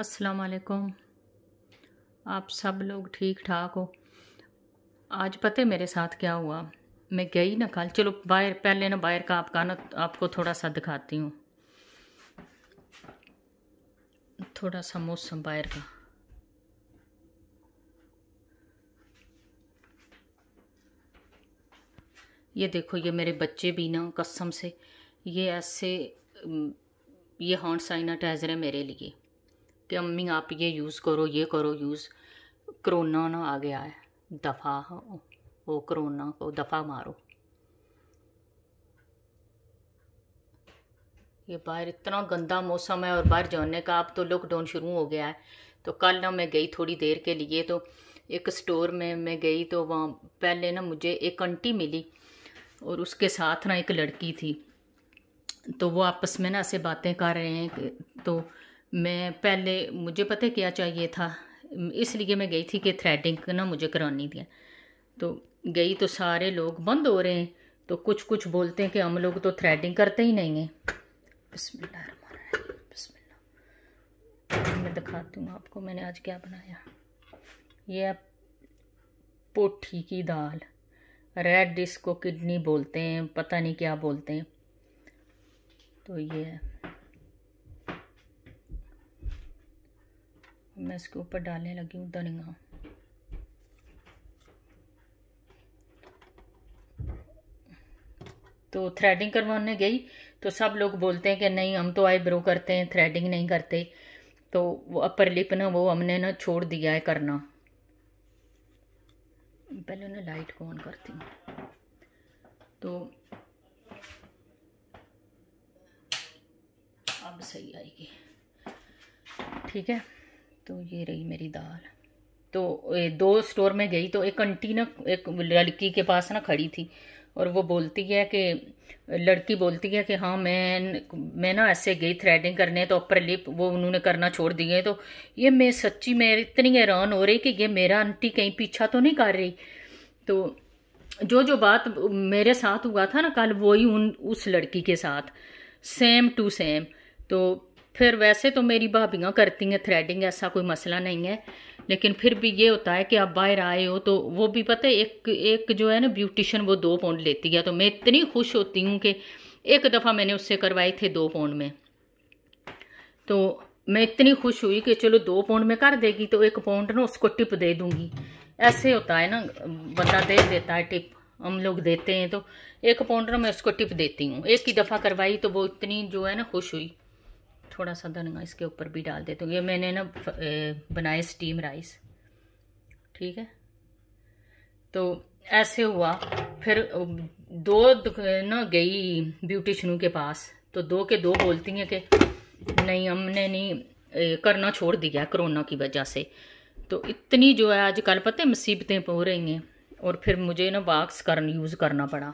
अस्सलाम वालेकुम आप सब लोग ठीक ठाक हो आज पता है मेरे साथ क्या हुआ मैं गई ना कल चलो बाहर पहले ना बाहर का आपका ना आपको थोड़ा सा दिखाती हूँ थोड़ा सा मौसम बाहर का ये देखो ये मेरे बच्चे भी ना कसम से ये ऐसे ये हॉन्ड साइनाटाइजर है मेरे लिए कि अम्मी आप ये यूज़ करो ये करो यूज़ करोना ना आ गया है दफ़ा वो करोना को दफ़ा मारो ये बाहर इतना गंदा मौसम है और बाहर जाने का अब तो लॉकडाउन शुरू हो गया है तो कल ना मैं गई थोड़ी देर के लिए तो एक स्टोर में मैं गई तो वहाँ पहले ना मुझे एक आंटी मिली और उसके साथ ना एक लड़की थी तो वो आपस में ना ऐसे बातें कर रहे हैं तो मैं पहले मुझे पता क्या चाहिए था इसलिए मैं गई थी कि थ्रेडिंग ना मुझे करानी थी तो गई तो सारे लोग बंद हो रहे हैं तो कुछ कुछ बोलते हैं कि हम लोग तो थ्रेडिंग करते ही नहीं हैं बसमिल्ला मैं दिखाती हूँ आपको मैंने आज क्या बनाया ये है पोठी की दाल रेड इसको किडनी बोलते हैं पता नहीं क्या बोलते हैं तो ये है मैं इसके ऊपर डालने लगी हूँ धनिया तो थ्रेडिंग करवाने गई तो सब लोग बोलते हैं कि नहीं हम तो आईब्रो करते हैं थ्रेडिंग नहीं करते तो वो अपर लिप ना वो हमने ना छोड़ दिया है करना पहले ना लाइट को ऑन करती हूँ तो अब सही आएगी ठीक है तो ये रही मेरी दाल तो दो स्टोर में गई तो एक आंटी ना एक लड़की के पास ना खड़ी थी और वो बोलती है कि लड़की बोलती है कि हाँ मैं मैं ना ऐसे गई थ्रेडिंग करने तो अपर लिप वो उन्होंने करना छोड़ दिए तो ये मैं सच्ची मैं इतनी हैरान हो रही कि ये मेरा आंटी कहीं पीछा तो नहीं कर रही तो जो जो बात मेरे साथ हुआ था ना कल वही उन उस लड़की के साथ सेम टू सेम तो फिर वैसे तो मेरी भाभियाँ करती हैं थ्रेडिंग ऐसा कोई मसला नहीं है लेकिन फिर भी ये होता है कि आप बाहर आए हो तो वो भी पता है एक एक जो है ना ब्यूटिशन वो दो पौंड लेती है तो मैं इतनी खुश होती हूँ कि एक दफ़ा मैंने उससे करवाए थे दो पौंड में तो मैं इतनी खुश हुई कि चलो दो पौंड में कर देगी तो एक पाउंड ना उसको टिप दे दूँगी ऐसे होता है ना बंदा दे देता है टिप हम लोग देते हैं तो एक पाउंड ना मैं उसको टिप देती हूँ एक ही दफ़ा करवाई तो वो इतनी जो है ना खुश हुई थोड़ा सा धनिया इसके ऊपर भी डाल देते हो ये मैंने ना बनाए स्टीम राइस ठीक है तो ऐसे हुआ फिर दो ना गई ब्यूटिशनू के पास तो दो के दो बोलती हैं कि नहीं हमने नहीं करना छोड़ दिया कोरोना की वजह से तो इतनी जो है आजकल पता है मुसीबतें हो रही हैं और फिर मुझे ना वाक्स कर यूज़ करना पड़ा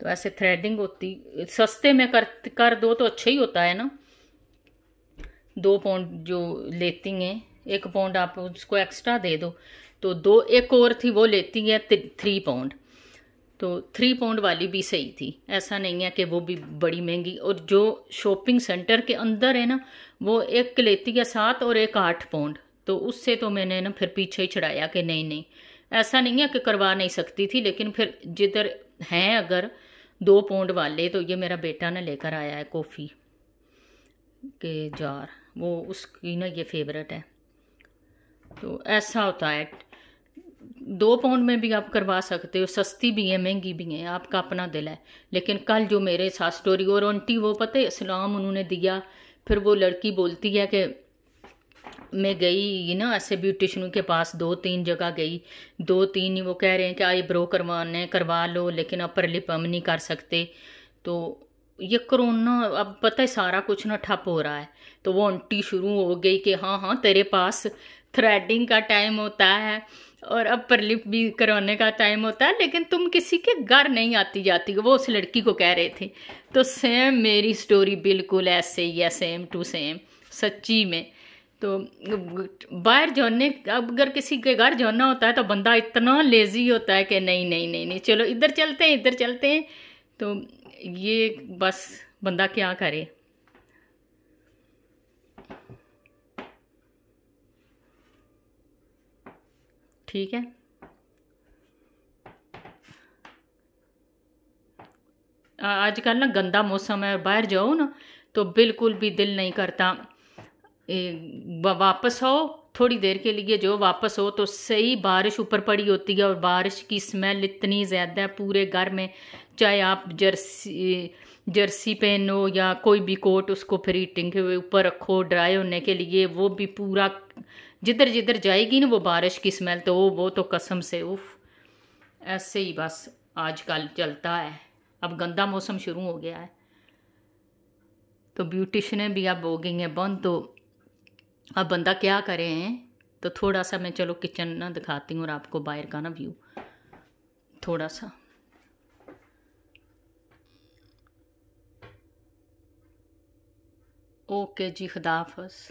तो ऐसे थ्रेडिंग होती सस्ते में कर कर दो तो अच्छा ही होता है ना दो पौंड जो लेती हैं एक पौंड आप उसको एक्स्ट्रा दे दो तो दो एक और थी वो लेती है थ्री पाउंड तो थ्री पाउंड वाली भी सही थी ऐसा नहीं है कि वो भी बड़ी महंगी और जो शॉपिंग सेंटर के अंदर है ना वो एक लेती है सात और एक आठ पाउंड तो उससे तो मैंने ना फिर पीछे ही चढ़ाया कि नहीं नहीं ऐसा नहीं है कि करवा नहीं सकती थी लेकिन फिर जिधर हैं अगर दो पौंड वाले तो ये मेरा बेटा ने लेकर आया है कॉफ़ी के जार वो उसकी ना ये फेवरेट है तो ऐसा होता है दो पाउंड में भी आप करवा सकते हो सस्ती भी है महंगी भी है आपका अपना दिल है लेकिन कल जो मेरे साथ स्टोरी और आंटी वो पते इस्लाम उन्होंने दिया फिर वो लड़की बोलती है कि मैं गई ना ऐसे ब्यूटिशन के पास दो तीन जगह गई दो तीन ही वो कह रहे हैं कि आई ब्रो करवाने करवा लो लेकिन अपर लिप हम नहीं कर सकते तो ये कोरोना अब पता है सारा कुछ ना ठप हो रहा है तो वो आंटी शुरू हो गई कि हाँ हाँ तेरे पास थ्रेडिंग का टाइम होता है और अब परलिप भी करवाने का टाइम होता है लेकिन तुम किसी के घर नहीं आती जाती वो उस लड़की को कह रहे थे तो सेम मेरी स्टोरी बिल्कुल ऐसे ही है सेम टू सेम सच्ची में तो बाहर जोड़ने अब अगर किसी के घर जोड़ना होता है तो बंदा इतना लेज़ी होता है कि नहीं नहीं नहीं नहीं चलो इधर चलते हैं इधर चलते हैं तो ये बस बंदा क्या करे ठीक है आजकल ना गंदा मौसम है बाहर जाओ ना तो बिल्कुल भी दिल नहीं करता वापस आओ थोड़ी देर के लिए जो वापस हो तो सही बारिश ऊपर पड़ी होती है और बारिश की स्मेल इतनी ज़्यादा है पूरे घर में चाहे आप जर्सी जर्सी पहनो या कोई भी कोट उसको फिर हीटिंग के ऊपर रखो ड्राई होने के लिए वो भी पूरा जिधर जिधर जाएगी ना वो बारिश की स्मेल तो वो वो तो कसम से उफ ऐसे ही बस आजकल चलता है अब गंदा मौसम शुरू हो गया है तो ब्यूटिशनें भी अब हो गई हैं बंद तो अब बंदा क्या करे हैं तो थोड़ा सा मैं चलो किचन ना दिखाती हूँ और आपको बाहर का ना व्यू थोड़ा सा ओके जी खुदाफस